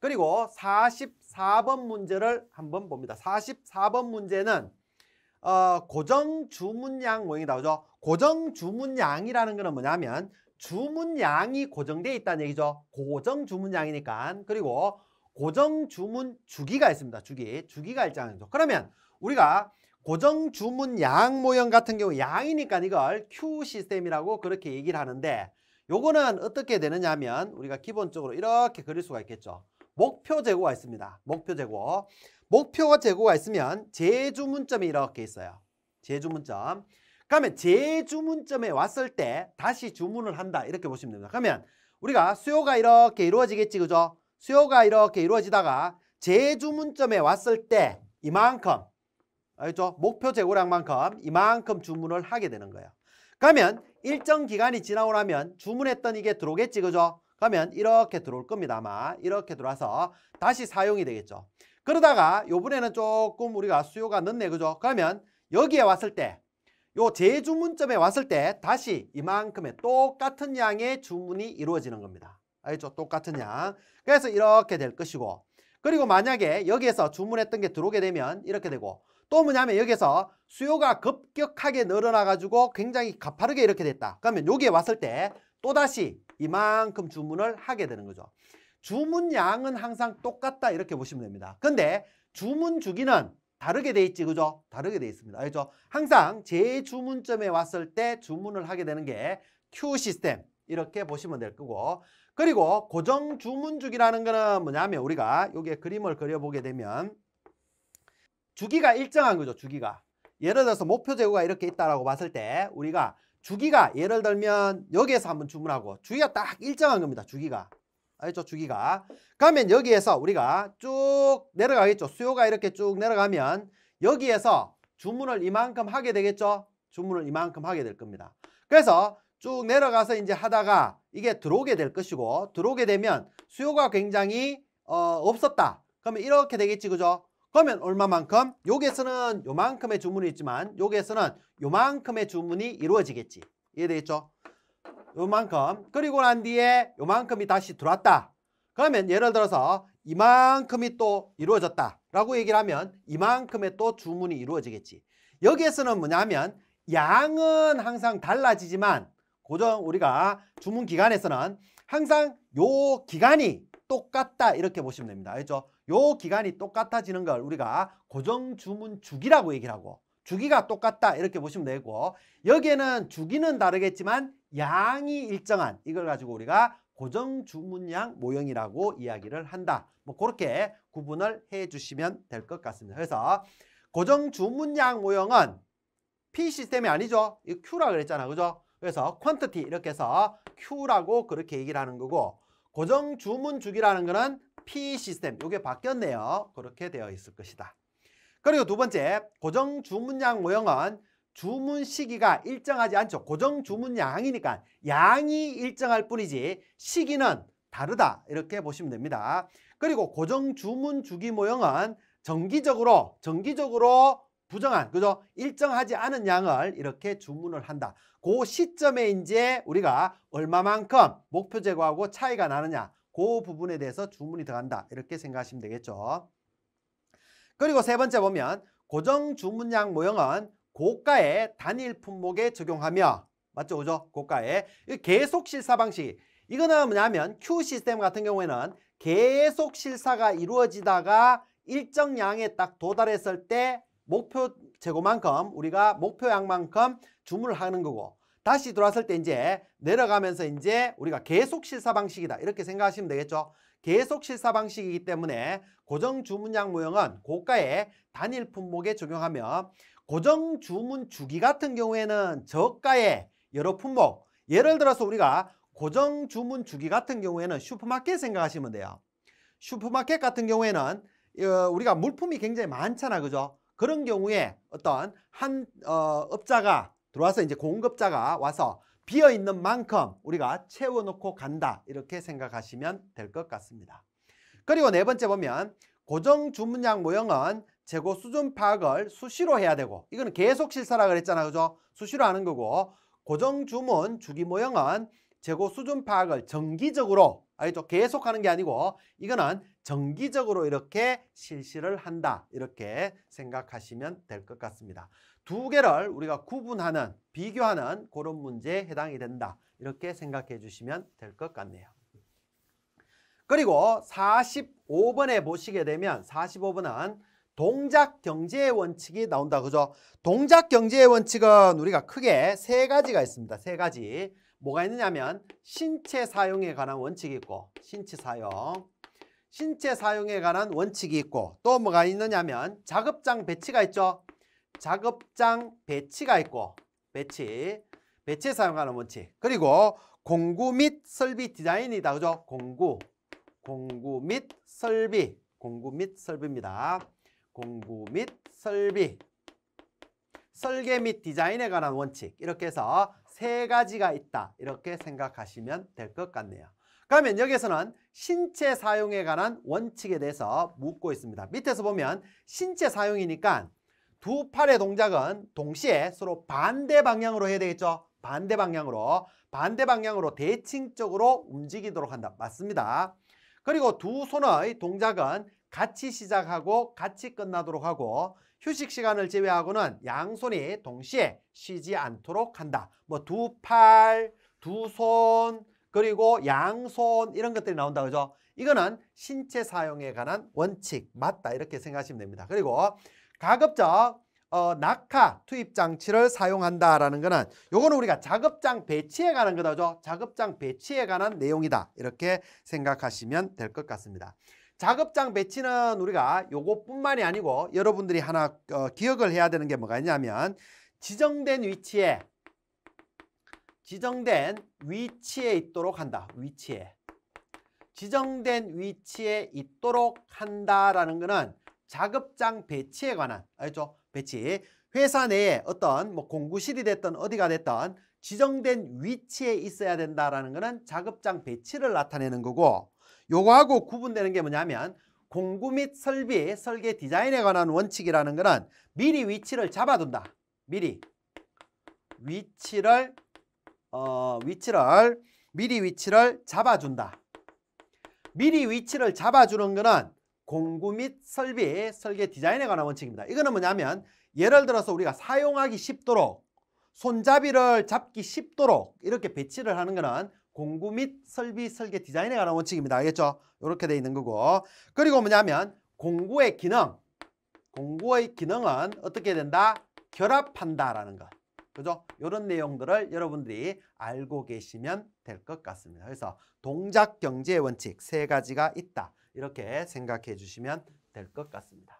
그리고 44번 문제를 한번 봅니다. 44번 문제는 어, 고정 주문량 모형이 나오죠. 고정 주문량이라는 거는 뭐냐면 주문량이 고정돼 있다는 얘기죠. 고정 주문량이니까. 그리고 고정 주문 주기가 있습니다. 주기. 주기가 일정하죠. 그러면 우리가 고정 주문 양 모형 같은 경우 양이니까 이걸 Q 시스템이라고 그렇게 얘기를 하는데 요거는 어떻게 되느냐 하면 우리가 기본적으로 이렇게 그릴 수가 있겠죠. 목표 재고가 있습니다. 목표 재고. 목표 재고가 있으면 재주문점이 이렇게 있어요. 재주문점. 그러면 재주문점에 왔을 때 다시 주문을 한다. 이렇게 보시면 됩니다. 그러면 우리가 수요가 이렇게 이루어지겠지. 그죠? 수요가 이렇게 이루어지다가 재주문점에 왔을 때 이만큼 알죠? 목표 재고량만큼 이만큼 주문을 하게 되는 거예요. 그러면 일정 기간이 지나고 나면 주문했던 이게 들어오겠지. 그죠? 그러면 이렇게 들어올 겁니다. 아마 이렇게 들어와서 다시 사용이 되겠죠. 그러다가 요번에는 조금 우리가 수요가 늦네. 그죠? 그러면 여기에 왔을 때 요 재주문점에 왔을 때 다시 이만큼의 똑같은 양의 주문이 이루어지는 겁니다. 알겠죠? 똑같은 양. 그래서 이렇게 될 것이고 그리고 만약에 여기에서 주문했던 게 들어오게 되면 이렇게 되고 또 뭐냐면 여기서 수요가 급격하게 늘어나가지고 굉장히 가파르게 이렇게 됐다. 그러면 여기에 왔을 때 또다시 이만큼 주문을 하게 되는 거죠. 주문양은 항상 똑같다 이렇게 보시면 됩니다. 근데 주문 주기는 다르게 돼 있지 그죠? 다르게 돼 있습니다. 알죠? 항상 제 주문점에 왔을 때 주문을 하게 되는 게 Q 시스템 이렇게 보시면 될 거고 그리고 고정 주문 주기라는 거는 뭐냐면 우리가 여기에 그림을 그려보게 되면 주기가 일정한 거죠. 주기가 예를 들어서 목표 재고가 이렇게 있다라고 봤을 때 우리가 주기가 예를 들면 여기에서 한번 주문하고 주기가 딱 일정한 겁니다. 주기가. 알겠죠? 주기가. 그러면 여기에서 우리가 쭉 내려가겠죠. 수요가 이렇게 쭉 내려가면 여기에서 주문을 이만큼 하게 되겠죠? 주문을 이만큼 하게 될 겁니다. 그래서 쭉 내려가서 이제 하다가 이게 들어오게 될 것이고 들어오게 되면 수요가 굉장히 어, 없었다. 그러면 이렇게 되겠지 그죠? 그러면 얼마만큼? 여기에서는 요만큼의 주문이 있지만 여기에서는 요만큼의 주문이 이루어지겠지. 이해되겠죠? 요만큼. 그리고 난 뒤에 요만큼이 다시 들어왔다. 그러면 예를 들어서 이만큼이 또 이루어졌다. 라고 얘기를 하면 이만큼의 또 주문이 이루어지겠지. 여기에서는 뭐냐면 양은 항상 달라지지만 고정 우리가 주문 기간에서는 항상 요 기간이 똑같다 이렇게 보시면 됩니다. 알죠? 요 기간이 똑같아지는 걸 우리가 고정 주문 주기라고 얘기를 하고 주기가 똑같다 이렇게 보시면 되고 여기에는 주기는 다르겠지만 양이 일정한 이걸 가지고 우리가 고정 주문량 모형이라고 이야기를 한다. 뭐 그렇게 구분을 해 주시면 될 것 같습니다. 그래서 고정 주문량 모형은 P 시스템이 아니죠. 이 Q라 그랬잖아. 그죠? 그래서 퀀티티 이렇게 해서 Q라고 그렇게 얘기를 하는 거고 고정 주문 주기라는 거는 P 시스템, 이게 바뀌었네요. 그렇게 되어 있을 것이다. 그리고 두 번째, 고정 주문량 모형은 주문 시기가 일정하지 않죠. 고정 주문량이니까 양이 일정할 뿐이지 시기는 다르다 이렇게 보시면 됩니다. 그리고 고정 주문 주기 모형은 정기적으로 정기적으로 부정한 그죠? 일정하지 않은 양을 이렇게 주문을 한다. 그 시점에 이제 우리가 얼마만큼 목표 제거하고 차이가 나느냐 그 부분에 대해서 주문이 들어간다. 이렇게 생각하시면 되겠죠. 그리고 세 번째 보면 고정 주문량 모형은 고가의 단일 품목에 적용하며 맞죠? 그죠? 고가의 계속 실사 방식 이거는 뭐냐면 Q 시스템 같은 경우에는 계속 실사가 이루어지다가 일정 양에 딱 도달했을 때 목표 재고만큼 우리가 목표양만큼 주문을 하는 거고 다시 들어왔을때 이제 내려가면서 이제 우리가 계속 실사 방식이다 이렇게 생각하시면 되겠죠. 계속 실사 방식이기 때문에 고정 주문량 모형은 고가의 단일 품목에 적용하며 고정 주문 주기 같은 경우에는 저가의 여러 품목 예를 들어서 우리가 고정 주문 주기 같은 경우에는 슈퍼마켓 생각하시면 돼요. 슈퍼마켓 같은 경우에는 어, 우리가 물품이 굉장히 많잖아 그죠? 그런 경우에 어떤 한 어, 업자가 들어와서 이제 공급자가 와서 비어 있는 만큼 우리가 채워놓고 간다 이렇게 생각하시면 될 것 같습니다. 그리고 네 번째 보면 고정 주문량 모형은 재고 수준 파악을 수시로 해야 되고 이거는 계속 실사라 그랬잖아 그죠? 수시로 하는 거고 고정 주문 주기 모형은 재고 수준 파악을 정기적으로 알겠죠? 계속 하는 게 아니고 이거는 정기적으로 이렇게 실시를 한다 이렇게 생각하시면 될 것 같습니다. 두 개를 우리가 구분하는 비교하는 그런 문제에 해당이 된다 이렇게 생각해 주시면 될 것 같네요. 그리고 45번에 보시게 되면 45번은 동작 경제의 원칙이 나온다 그죠? 동작 경제의 원칙은 우리가 크게 세 가지가 있습니다. 세 가지. 뭐가 있느냐면 신체 사용에 관한 원칙이 있고 신체 사용 신체 사용에 관한 원칙이 있고 또 뭐가 있느냐면 작업장 배치가 있죠. 작업장 배치가 있고 배치 배치에 사용하는 원칙 그리고 공구 및 설비 디자인이다 그죠? 공구 공구 및 설비 공구 및 설비입니다. 공구 및 설비 설계 및 디자인에 관한 원칙 이렇게 해서 세 가지가 있다 이렇게 생각하시면 될 것 같네요. 그러면 여기에서는 신체 사용에 관한 원칙에 대해서 묻고 있습니다. 밑에서 보면 신체 사용이니까 두 팔의 동작은 동시에 서로 반대 방향으로 해야 되겠죠? 반대 방향으로 반대 방향으로 대칭적으로 움직이도록 한다. 맞습니다. 그리고 두 손의 동작은 같이 시작하고 같이 끝나도록 하고 휴식 시간을 제외하고는 양손이 동시에 쉬지 않도록 한다. 뭐 두 팔, 두 손, 그리고 양손 이런 것들이 나온다. 그죠? 이거는 신체 사용에 관한 원칙 맞다. 이렇게 생각하시면 됩니다. 그리고 가급적 어, 낙하 투입 장치를 사용한다라는 거는 요거는 우리가 작업장 배치에 관한 거다죠. 작업장 배치에 관한 내용이다. 이렇게 생각하시면 될 것 같습니다. 작업장 배치는 우리가 요것뿐만이 아니고 여러분들이 하나 어, 기억을 해야 되는 게 뭐가 있냐면 지정된 위치에 지정된 위치에 있도록 한다. 위치에. 지정된 위치에 있도록 한다라는 거는 작업장 배치에 관한 알죠? 배치. 회사 내에 어떤 뭐 공구실이 됐던 어디가 됐던 지정된 위치에 있어야 된다라는 거는 작업장 배치를 나타내는 거고 요거하고 구분되는 게 뭐냐면 공구 및 설비, 설계 디자인에 관한 원칙이라는 거는 미리 위치를 잡아둔다. 미리 위치를 어, 위치를 미리 위치를 잡아준다. 미리 위치를 잡아주는 거는 공구 및 설비, 설계 디자인에 관한 원칙입니다. 이거는 뭐냐면 예를 들어서 우리가 사용하기 쉽도록 손잡이를 잡기 쉽도록 이렇게 배치를 하는 거는 공구 및 설비 설계 디자인에 관한 원칙입니다. 알겠죠? 이렇게 돼 있는 거고 그리고 뭐냐면 공구의 기능 공구의 기능은 어떻게 된다? 결합한다라는 것 그죠? 이런 내용들을 여러분들이 알고 계시면 될 것 같습니다. 그래서 동작 경제 의 원칙 세 가지가 있다. 이렇게 생각해 주시면 될 것 같습니다.